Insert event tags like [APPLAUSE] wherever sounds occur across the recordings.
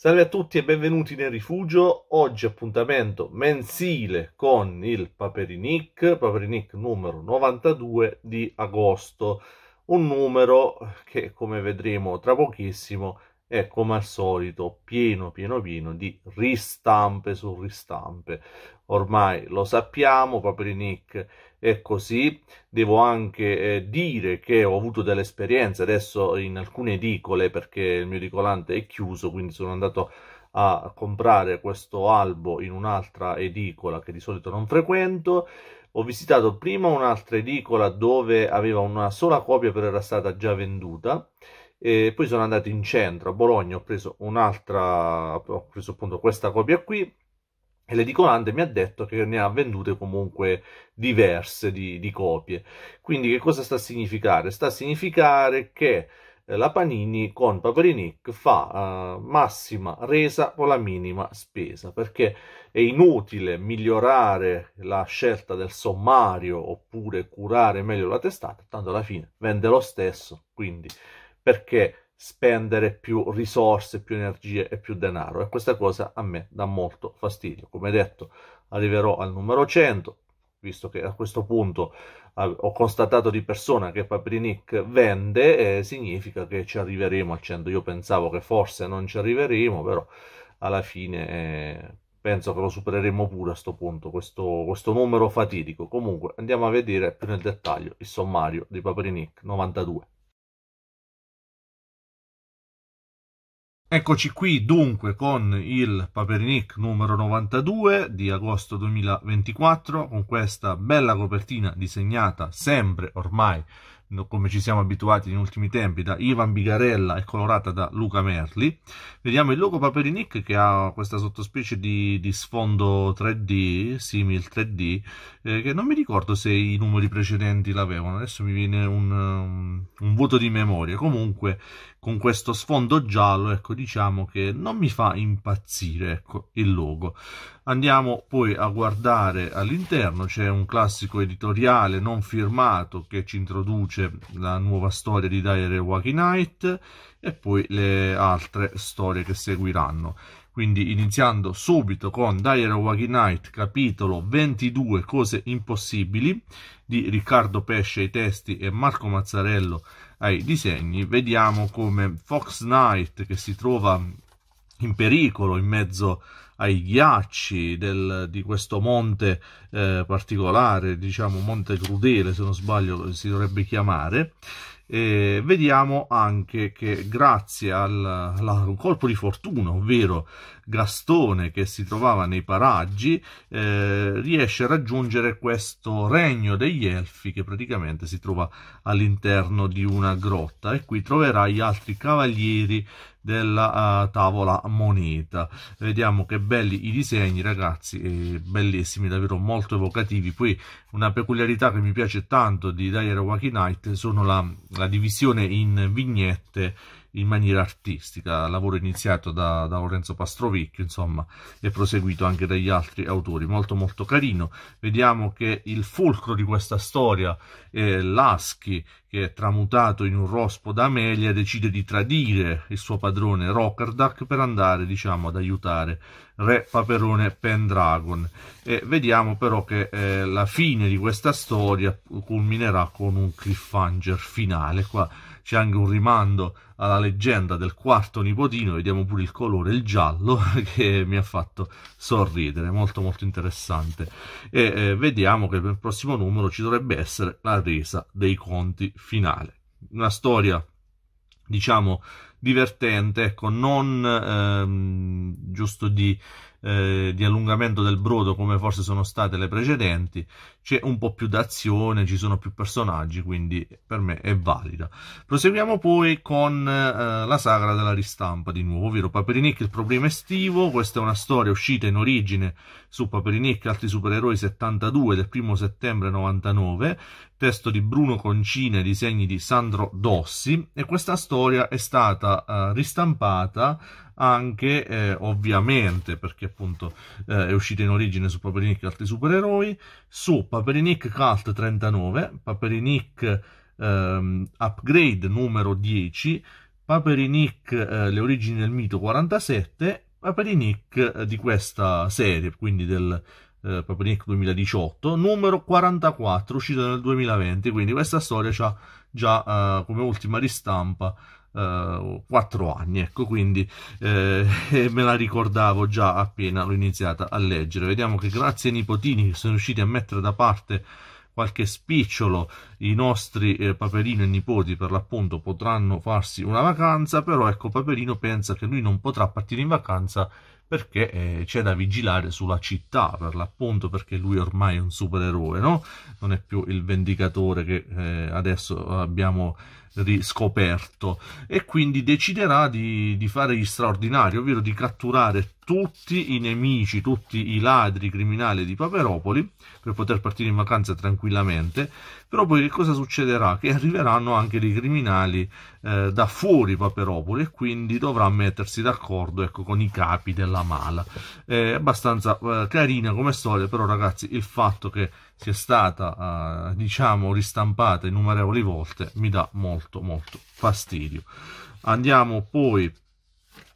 Salve a tutti e benvenuti nel rifugio. Oggi appuntamento mensile con il Paperinic, Paperinic numero 92 di agosto. Un numero che, come vedremo tra pochissimo, è come al solito pieno pieno pieno di ristampe su ristampe. Ormai lo sappiamo, Paperinic è così. Devo anche eh, dire che ho avuto delle esperienze adesso in alcune edicole perché il mio edicolante è chiuso, quindi sono andato a comprare questo albo in un'altra edicola che di solito non frequento. Ho visitato prima un'altra edicola dove aveva una sola copia però era stata già venduta. E poi sono andato in centro a Bologna, ho preso un'altra, ho preso appunto questa copia qui e l'edicolante mi ha detto che ne ha vendute comunque diverse di, di, copie. Quindi che cosa sta a significare? Sta a significare che eh, la Panini con Paperinic fa uh, massima resa con la minima spesa, perché è inutile migliorare la scelta del sommario oppure curare meglio la testata, tanto alla fine vende lo stesso, quindi perché spendere più risorse, più energie e più denaro e questa cosa a me dà molto fastidio. Come detto, arriverò al numero 100, visto che a questo punto eh, ho constatato di persona che Paprinic vende, eh, significa che ci arriveremo al 100. Io pensavo che forse non ci arriveremo, però alla fine eh, penso che lo supereremo pure a questo punto, questo, questo numero fatidico. Comunque andiamo a vedere più nel dettaglio il sommario di Paprinic 92. Eccoci qui dunque con il Paperinic numero 92 di agosto 2024 con questa bella copertina disegnata sempre ormai come ci siamo abituati negli ultimi tempi da Ivan Bigarella e colorata da Luca Merli vediamo il logo Paperinic che ha questa sottospecie di, di sfondo 3D simil 3D eh, che non mi ricordo se i numeri precedenti l'avevano adesso mi viene un, um, un, un di memoria comunque con questo sfondo giallo, ecco, diciamo che non mi fa impazzire, ecco, il logo. Andiamo poi a guardare all'interno, c'è un classico editoriale non firmato che ci introduce la nuova storia di Dire Wacky Night e poi le altre storie che seguiranno. Quindi iniziando subito con Dire Wacky Night, capitolo 22, cose impossibili, di Riccardo Pesce, ai testi e Marco Mazzarello ai disegni, vediamo come Fox Knight che si trova in pericolo in mezzo ai ghiacci del, di questo monte eh, particolare, diciamo Monte Crudele se non sbaglio si dovrebbe chiamare, e vediamo anche che grazie al, alla, un colpo di fortuna, ovvero Gastone che si trovava nei paraggi, eh, riesce a raggiungere questo regno degli elfi che praticamente si trova all'interno di una grotta e qui troverà gli altri cavalieri della uh, tavola moneta vediamo che belli i disegni ragazzi eh, bellissimi davvero molto evocativi poi una peculiarità che mi piace tanto di Dire Wacky Night sono la, la divisione in vignette in maniera artistica, lavoro iniziato da, da Lorenzo Pastrovecchio, insomma, e proseguito anche dagli altri autori, molto molto carino. Vediamo che il fulcro di questa storia è Laschi, che è tramutato in un rospo da Amelia, decide di tradire il suo padrone Rocardac per andare, diciamo, ad aiutare Re Paperone Pendragon. E vediamo però che eh, la fine di questa storia culminerà con un cliffhanger finale. Qua c'è anche un rimando alla leggenda del quarto nipotino, vediamo pure il colore, il giallo, [LAUGHS] che mi ha fatto sorridere, molto molto interessante. E eh, vediamo che per il prossimo numero ci dovrebbe essere la resa dei conti finale. Una storia, diciamo, divertente, ecco, non ehm, giusto di, eh, di allungamento del brodo come forse sono state le precedenti, c'è un po' più d'azione, ci sono più personaggi, quindi per me è valida. Proseguiamo poi con eh, la sagra della ristampa di nuovo, ovvero Paperinic il problema estivo, questa è una storia uscita in origine su Paperinic e altri supereroi 72 del 1 settembre 99, testo di Bruno Concine, disegni di Sandro Dossi e questa storia è stata eh, ristampata anche eh, ovviamente perché appunto eh, è uscita in origine su Paperinic e altri supereroi su Paperinic Paperinic Cult 39, Paperinic ehm, Upgrade numero 10, Paperinic eh, Le origini del mito 47, Paperinic eh, di questa serie, quindi del eh, Paperinic 2018, numero 44, uscito nel 2020, quindi questa storia ha già eh, come ultima ristampa uh, eh, 4 anni, ecco, quindi eh, [LAUGHS] me la ricordavo già appena l'ho iniziata a leggere. Vediamo che grazie ai nipotini che sono riusciti a mettere da parte qualche spicciolo i nostri eh, Paperino e nipoti per l'appunto potranno farsi una vacanza, però ecco Paperino pensa che lui non potrà partire in vacanza perché eh, c'è da vigilare sulla città per l'appunto perché lui ormai è un supereroe no? non è più il vendicatore che eh, adesso abbiamo riscoperto e quindi deciderà di, di, fare gli straordinari ovvero di catturare tutti i nemici tutti i ladri criminali di Paperopoli per poter partire in vacanza tranquillamente però poi che cosa succederà? Che arriveranno anche dei criminali eh, da fuori Paperopoli e quindi dovrà mettersi d'accordo ecco, con i capi della mala. È abbastanza eh, carina come storia, però ragazzi il fatto che sia stata eh, diciamo ristampata innumerevoli volte mi dà molto molto fastidio. Andiamo poi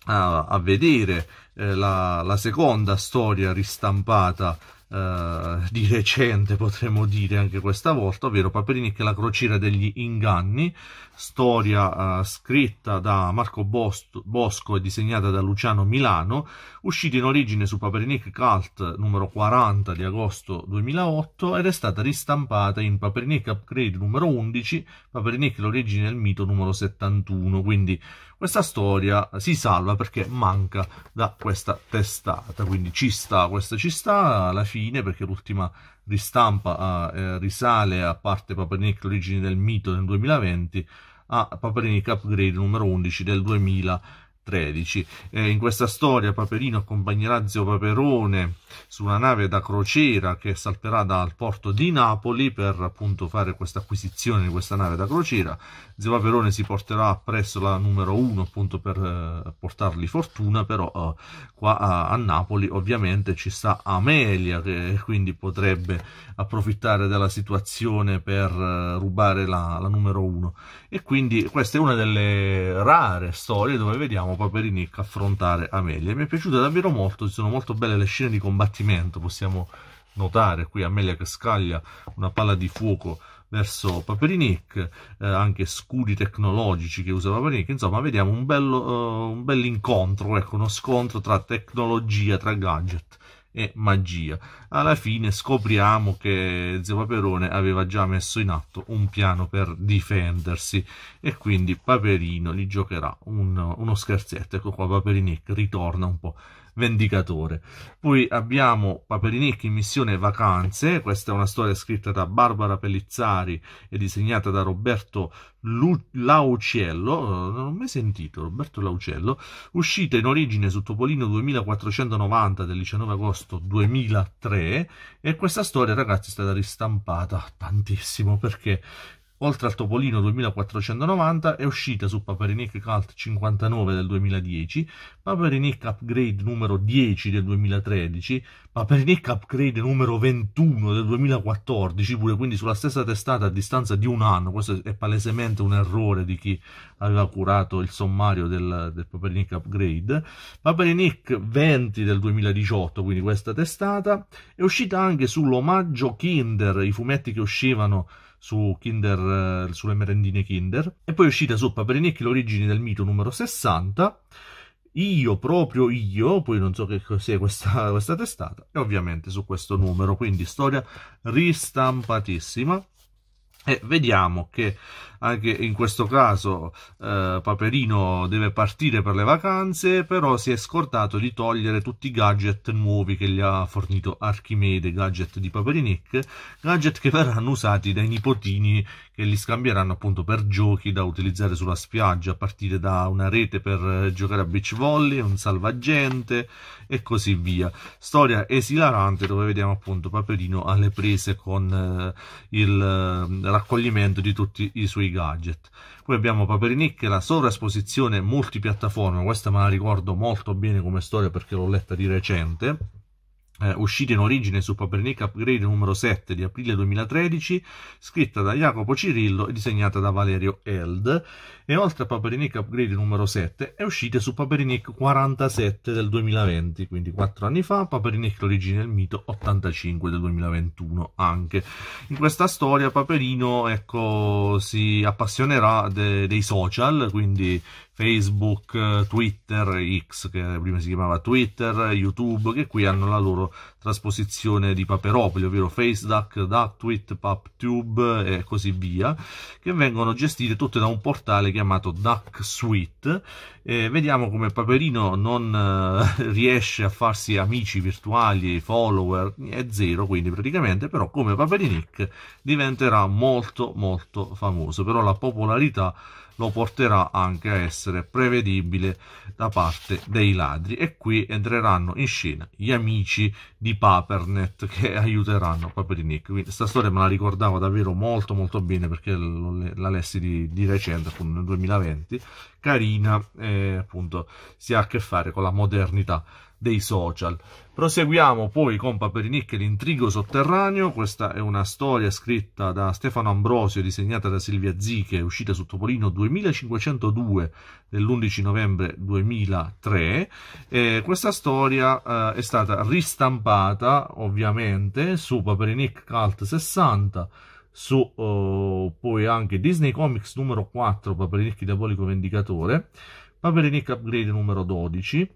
a, a vedere eh, la, la seconda storia ristampata eh, di recente, potremmo dire anche questa volta, ovvero Paperinic e la crociera degli inganni, storia eh, scritta da Marco Bost Bosco e disegnata da Luciano Milano, uscita in origine su Paperinic Cult numero 40 di agosto 2008 ed è stata ristampata in Paperinic Upgrade numero 11, Paperinic l'origine e il mito numero 71, quindi questa storia si salva perché manca da questa testata, quindi ci sta, questa ci sta alla fine perché l'ultima ristampa eh, eh risale a parte Papanic l'origine del mito del 2020 a Papanic Upgrade numero 11 del 2020 13. Eh, in questa storia Paperino accompagnerà zio Paperone su una nave da crociera che salterà dal porto di Napoli per appunto fare questa acquisizione di questa nave da crociera. Zio Paperone si porterà presso la numero 1 appunto per eh, portargli fortuna, però eh, qua a, a, Napoli ovviamente ci sta Amelia che eh, quindi potrebbe approfittare della situazione per eh, rubare la, la numero 1. E quindi questa è una delle rare storie dove vediamo diciamo, Paperinic affrontare Amelia. Mi è piaciuta davvero molto, ci sono molto belle le scene di combattimento, possiamo notare qui Amelia che scaglia una palla di fuoco verso Paperinic, eh, anche scudi tecnologici che usa Paperinic, insomma vediamo un, bello, eh, un bel ecco, uno scontro tra tecnologia, tra gadget e magia. Alla fine scopriamo che Zio Paperone aveva già messo in atto un piano per difendersi e quindi Paperino gli giocherà un, uno scherzetto. Ecco qua Paperinic ritorna un po' Vendicatore. Poi abbiamo Paperinicchi in missione Vacanze, questa è una storia scritta da Barbara Pellizzari e disegnata da Roberto Lu- Lauciello, non ho mai sentito Roberto Lauciello, uscita in origine su Topolino 2490 del 19 agosto 2003 e questa storia ragazzi è stata ristampata tantissimo perché Oltre al Topolino 2490 è uscita su Paperinik Cult 59 del 2010, Paperinik Upgrade numero 10 del 2013, Paperinik Upgrade numero 21 del 2014, pure quindi sulla stessa testata a distanza di un anno, questo è palesemente un errore di chi aveva curato il sommario del, del Paperinik Upgrade, Paperinik 20 del 2018, quindi questa testata, è uscita anche sull'omaggio Kinder, i fumetti che uscivano su Kinder, eh, sulle merendine Kinder. E poi è uscita su per i l'origine del mito numero 60. Io, proprio io, poi non so che cos'è questa, [LAUGHS] questa testata, e ovviamente su questo numero, quindi storia ristampatissima. E vediamo che anche in questo caso eh, Paperino deve partire per le vacanze, però si è scordato di togliere tutti i gadget nuovi che gli ha fornito Archimede, gadget di Paperinic, gadget che verranno usati dai nipotini che li scambieranno appunto per giochi da utilizzare sulla spiaggia, a partire da una rete per eh, giocare a beach volley, un salvagente e così via. Storia esilarante dove vediamo appunto Paperino alle prese con eh, il eh, raccoglimento di tutti i suoi gadget. Poi abbiamo Paperinic, la sovraesposizione multipiattaforma, questa me la ricordo molto bene come storia perché l'ho letta di recente. Eh, uscita in origine su Papernic Upgrade numero 7 di aprile 2013, scritta da Jacopo Cirillo e disegnata da Valerio Eld e oltre a Paperinik Upgrade numero 7 è uscita su Paperinik 47 del 2020, quindi 4 anni fa, Paperinik l'origine del mito 85 del 2021 anche. In questa storia Paperino ecco, si appassionerà de dei social, quindi Facebook, Twitter, X che prima si chiamava Twitter, YouTube, che qui hanno la loro trasposizione di Paperopoli, ovvero FaceDuck, DuckTweet, PubTube e così via, che vengono gestite tutte da un portale chiamato DuckSuite. E vediamo come Paperino non eh, [LAUGHS] riesce a farsi amici virtuali, follower, è zero, quindi praticamente però come Paperinic diventerà molto molto famoso, però la popolarità lo porterà anche a essere prevedibile da parte dei ladri e qui entreranno in scena gli amici di Papernet che aiuteranno Paperinik quindi questa storia me la ricordavo davvero molto molto bene perché la lessi di, di recente appunto nel 2020 carina eh, appunto si ha a che fare con la modernità dei social. Proseguiamo poi con Paperinic l'intrigo sotterraneo, questa è una storia scritta da Stefano Ambrosio disegnata da Silvia Ziche, uscita su Topolino 2502 dell'11 novembre 2003. E questa storia eh, è stata ristampata ovviamente su Paperinic Cult 60 su uh, poi anche Disney Comics numero 4 Paperinic Diabolico Vendicatore Paperinic Upgrade numero 12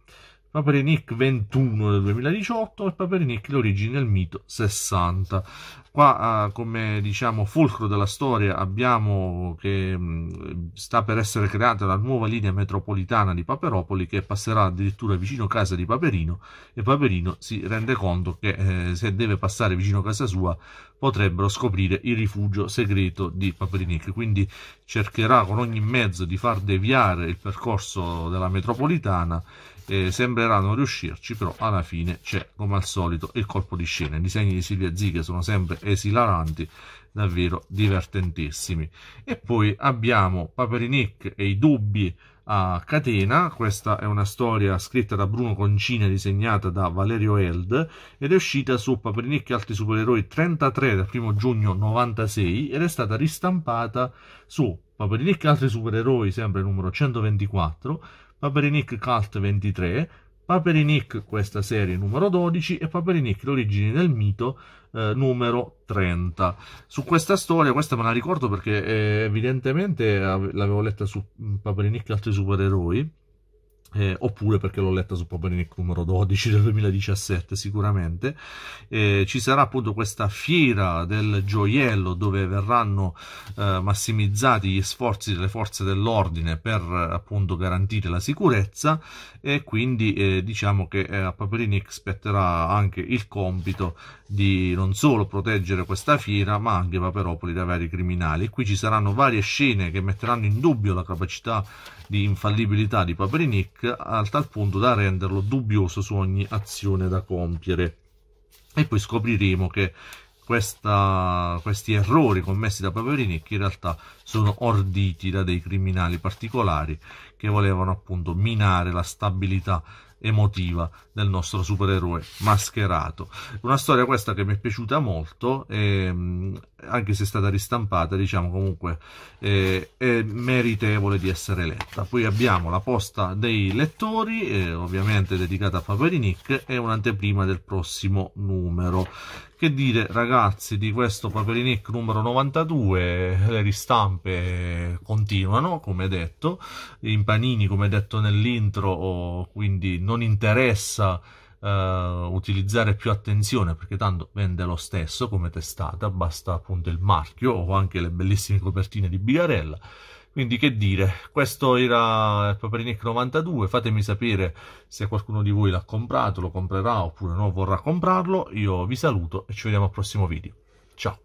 Paperinic 21 del 2018 e Paperinik l'origine del mito 60. Qua, eh, come diciamo, fulcro della storia abbiamo che mh, mm, sta per essere creata la nuova linea metropolitana di Paperopoli che passerà addirittura vicino casa di Paperino e Paperino si rende conto che eh, se deve passare vicino casa sua potrebbero scoprire il rifugio segreto di Paperinic. quindi cercherà con ogni mezzo di far deviare il percorso della metropolitana eh, sembreranno non riuscirci, però alla fine c'è come al solito il colpo di scena. I disegni di Silvia Zighe sono sempre esilaranti, davvero divertentissimi. E poi abbiamo Paperinic e i dubbi a catena. Questa è una storia scritta da Bruno Concina e disegnata da Valerio Held ed è uscita su Paperinic e altri supereroi 33 del 1 giugno 96 ed è stata ristampata su Paperinic e altri supereroi sempre numero 124 Paperinic Cult 23, Paperinic questa serie numero 12 e Paperinic l'origine del mito eh, numero 30. Su questa storia, questa me la ricordo perché eh, evidentemente l'avevo letta su mm, Paperinic e altri supereroi, eh, oppure perché l'ho letta su Popperinic numero 12 del 2017 sicuramente eh, ci sarà appunto questa fiera del gioiello dove verranno eh, massimizzati gli sforzi delle forze dell'ordine per appunto garantire la sicurezza e quindi eh, diciamo che eh, a Popperinic spetterà anche il compito di non solo proteggere questa fiera ma anche Paperopoli da vari criminali e qui ci saranno varie scene che metteranno in dubbio la capacità di infallibilità di Paperinik Jack al tal punto da renderlo dubbioso su ogni azione da compiere. E poi scopriremo che questa, questi errori commessi da Paperini in realtà sono orditi da dei criminali particolari che volevano appunto minare la stabilità emotiva del nostro supereroe mascherato. Una storia questa che mi è piaciuta molto e ehm, anche se è stata ristampata, diciamo comunque eh, è meritevole di essere letta. Poi abbiamo la posta dei lettori, eh, ovviamente dedicata a Paperinic, e un'anteprima del prossimo numero. Che dire ragazzi di questo Paperinic numero 92, le ristampe continuano come detto, in panini come detto nell'intro, oh, quindi non interessa eh, utilizzare più attenzione perché tanto vende lo stesso come testata, basta appunto il marchio o anche le bellissime copertine di Bigarella. Quindi che dire, questo era il Paperinic 92, fatemi sapere se qualcuno di voi l'ha comprato, lo comprerà oppure no vorrà comprarlo. Io vi saluto e ci vediamo al prossimo video. Ciao!